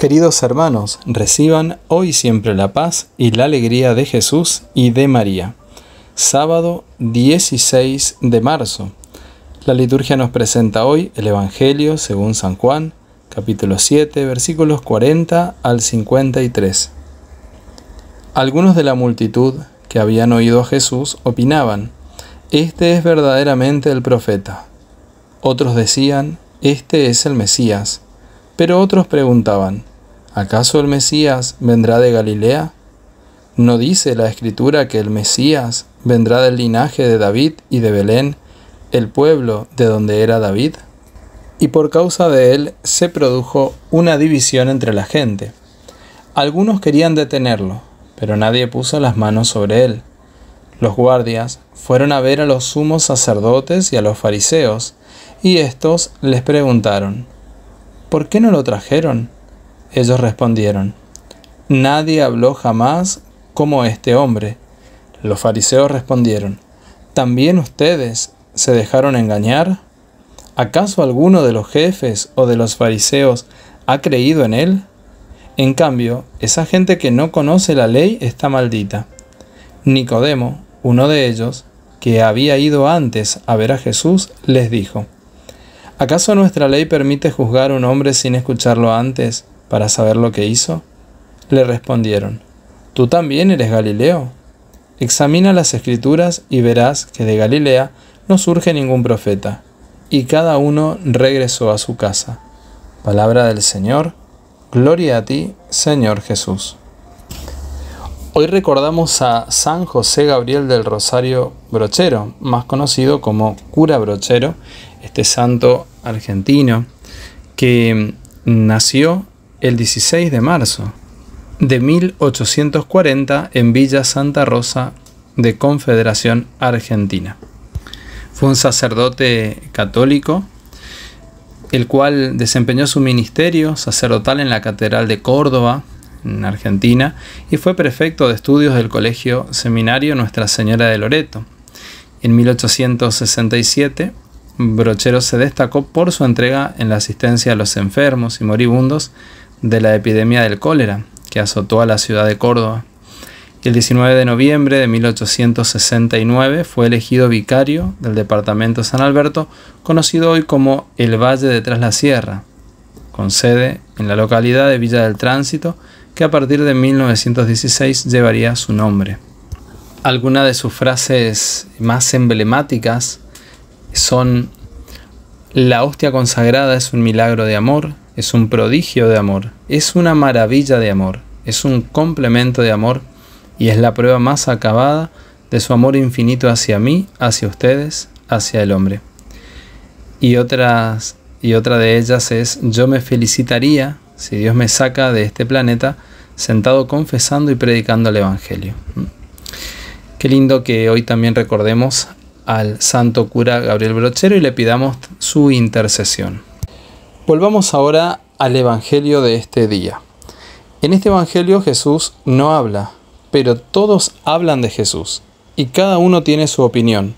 Queridos hermanos, reciban hoy siempre la paz y la alegría de Jesús y de María. Sábado 16 de marzo. La liturgia nos presenta hoy el Evangelio según San Juan, capítulo 7, versículos 40 al 53. Algunos de la multitud que habían oído a Jesús opinaban, Este es verdaderamente el profeta. Otros decían, Este es el Mesías. Pero otros preguntaban, ¿Acaso el Mesías vendrá de Galilea? ¿No dice la escritura que el Mesías vendrá del linaje de David y de Belén, el pueblo de donde era David? Y por causa de él se produjo una división entre la gente. Algunos querían detenerlo, pero nadie puso las manos sobre él. Los guardias fueron a ver a los sumos sacerdotes y a los fariseos, y estos les preguntaron, ¿por qué no lo trajeron? Ellos respondieron, Nadie habló jamás como este hombre. Los fariseos respondieron, ¿también ustedes se dejaron engañar? ¿Acaso alguno de los jefes o de los fariseos ha creído en él? En cambio, esa gente que no conoce la ley está maldita. Nicodemo, uno de ellos, que había ido antes a ver a Jesús, les dijo, ¿acaso nuestra ley permite juzgar a un hombre sin escucharlo antes para saber lo que hizo? Le respondieron, ¿Tú también eres Galileo? Examina las escrituras y verás que de Galilea no surge ningún profeta. Y cada uno regresó a su casa. Palabra del Señor, gloria a ti, Señor Jesús. Hoy recordamos a San José Gabriel del Rosario Brochero, más conocido como cura Brochero, este santo argentino que nació el 16 de marzo de 1840 en Villa Santa Rosa de Confederación Argentina. Fue un sacerdote católico, el cual desempeñó su ministerio sacerdotal en la Catedral de Córdoba, en Argentina, y fue prefecto de estudios del Colegio Seminario Nuestra Señora de Loreto. En 1867, Brochero se destacó por su entrega en la asistencia a los enfermos y moribundos de la epidemia del cólera que azotó a la ciudad de Córdoba. el 19 de noviembre de 1869 fue elegido vicario del departamento San Alberto, conocido hoy como el Valle de Tras la Sierra, con sede en la localidad de Villa del Tránsito, que a partir de 1916 llevaría su nombre. Algunas de sus frases más emblemáticas son La hostia consagrada es un milagro de amor, es un prodigio de amor, es una maravilla de amor, es un complemento de amor y es la prueba más acabada de su amor infinito hacia mí, hacia ustedes, hacia el hombre. Y, y otra de ellas es, yo me felicitaría si Dios me saca de este planeta sentado confesando y predicando el Evangelio. Qué lindo que hoy también recordemos al santo cura Gabriel Brochero y le pidamos su intercesión. Volvamos ahora al Evangelio de este día. En este Evangelio Jesús no habla, pero todos hablan de Jesús y cada uno tiene su opinión,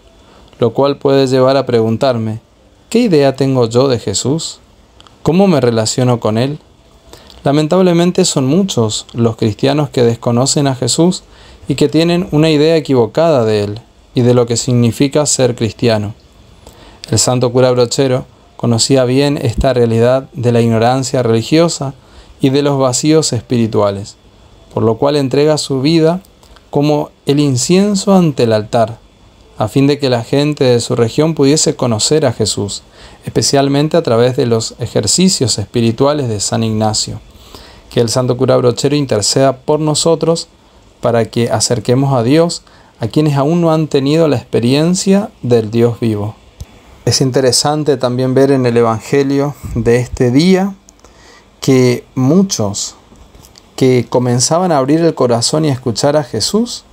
lo cual puede llevar a preguntarme, ¿qué idea tengo yo de Jesús? ¿Cómo me relaciono con Él? Lamentablemente son muchos los cristianos que desconocen a Jesús y que tienen una idea equivocada de Él y de lo que significa ser cristiano. El santo cura brochero conocía bien esta realidad de la ignorancia religiosa y de los vacíos espirituales, por lo cual entrega su vida como el incienso ante el altar, a fin de que la gente de su región pudiese conocer a Jesús, especialmente a través de los ejercicios espirituales de San Ignacio. Que el Santo Cura Brochero interceda por nosotros para que acerquemos a Dios a quienes aún no han tenido la experiencia del Dios vivo. Es interesante también ver en el Evangelio de este día que muchos que comenzaban a abrir el corazón y a escuchar a Jesús,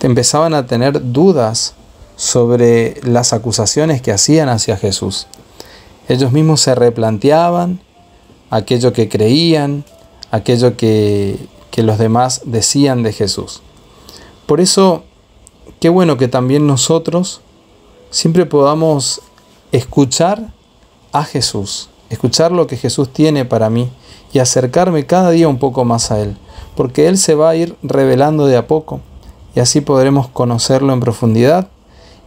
empezaban a tener dudas sobre las acusaciones que hacían hacia Jesús. Ellos mismos se replanteaban aquello que creían, aquello que, que los demás decían de Jesús. Por eso, qué bueno que también nosotros siempre podamos escuchar a Jesús, escuchar lo que Jesús tiene para mí y acercarme cada día un poco más a Él, porque Él se va a ir revelando de a poco y así podremos conocerlo en profundidad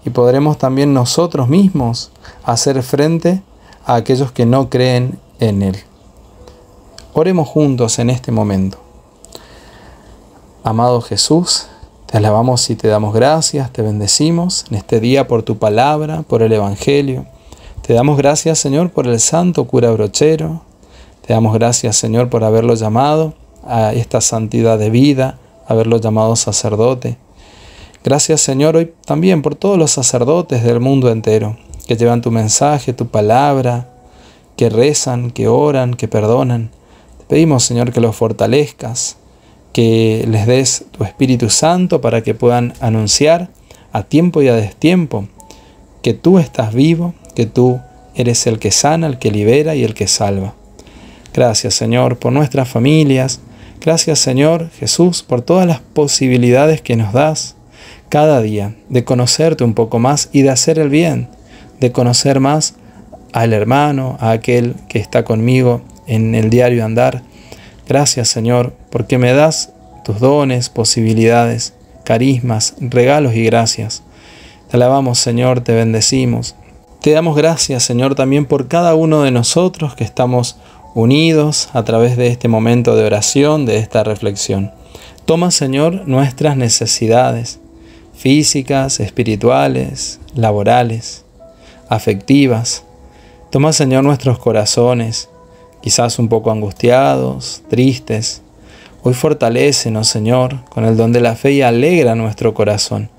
y podremos también nosotros mismos hacer frente a aquellos que no creen en Él. Oremos juntos en este momento. Amado Jesús, te alabamos y te damos gracias, te bendecimos en este día por tu palabra, por el Evangelio. Te damos gracias, Señor, por el santo cura brochero. Te damos gracias, Señor, por haberlo llamado a esta santidad de vida, haberlo llamado sacerdote. Gracias, Señor, hoy también por todos los sacerdotes del mundo entero que llevan tu mensaje, tu palabra, que rezan, que oran, que perdonan. Te pedimos, Señor, que los fortalezcas, que les des tu Espíritu Santo para que puedan anunciar a tiempo y a destiempo que tú estás vivo, que tú eres el que sana, el que libera y el que salva. Gracias Señor por nuestras familias, gracias Señor Jesús por todas las posibilidades que nos das cada día de conocerte un poco más y de hacer el bien, de conocer más al hermano, a aquel que está conmigo en el diario andar. Gracias Señor porque me das tus dones, posibilidades, carismas, regalos y gracias. Te alabamos, Señor, te bendecimos. Te damos gracias, Señor, también por cada uno de nosotros que estamos unidos a través de este momento de oración, de esta reflexión. Toma, Señor, nuestras necesidades físicas, espirituales, laborales, afectivas. Toma, Señor, nuestros corazones, quizás un poco angustiados, tristes, Hoy fortalecenos, Señor, con el don de la fe y alegra nuestro corazón,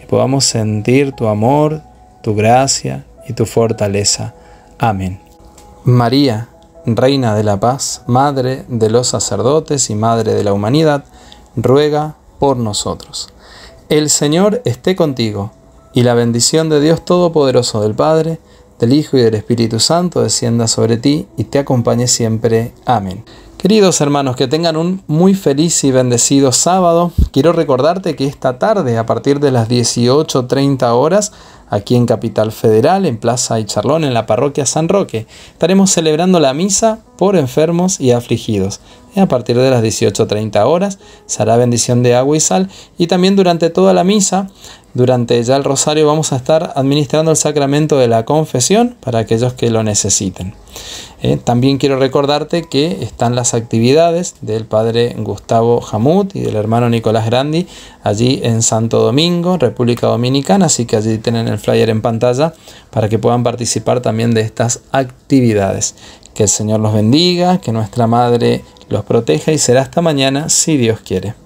que podamos sentir tu amor, tu gracia y tu fortaleza. Amén. María, Reina de la Paz, Madre de los sacerdotes y Madre de la humanidad, ruega por nosotros. El Señor esté contigo, y la bendición de Dios Todopoderoso del Padre, del Hijo y del Espíritu Santo descienda sobre ti y te acompañe siempre. Amén. Queridos hermanos, que tengan un muy feliz y bendecido sábado. Quiero recordarte que esta tarde, a partir de las 18.30 horas, aquí en Capital Federal, en Plaza y Charlón, en la parroquia San Roque. Estaremos celebrando la misa por enfermos y afligidos. A partir de las 18.30 horas será bendición de agua y sal y también durante toda la misa durante ya el rosario vamos a estar administrando el sacramento de la confesión para aquellos que lo necesiten. Eh, también quiero recordarte que están las actividades del padre Gustavo Jamut y del hermano Nicolás Grandi allí en Santo Domingo, República Dominicana, así que allí tienen el flyer en pantalla para que puedan participar también de estas actividades. Que el Señor los bendiga, que nuestra Madre los proteja y será hasta mañana si Dios quiere.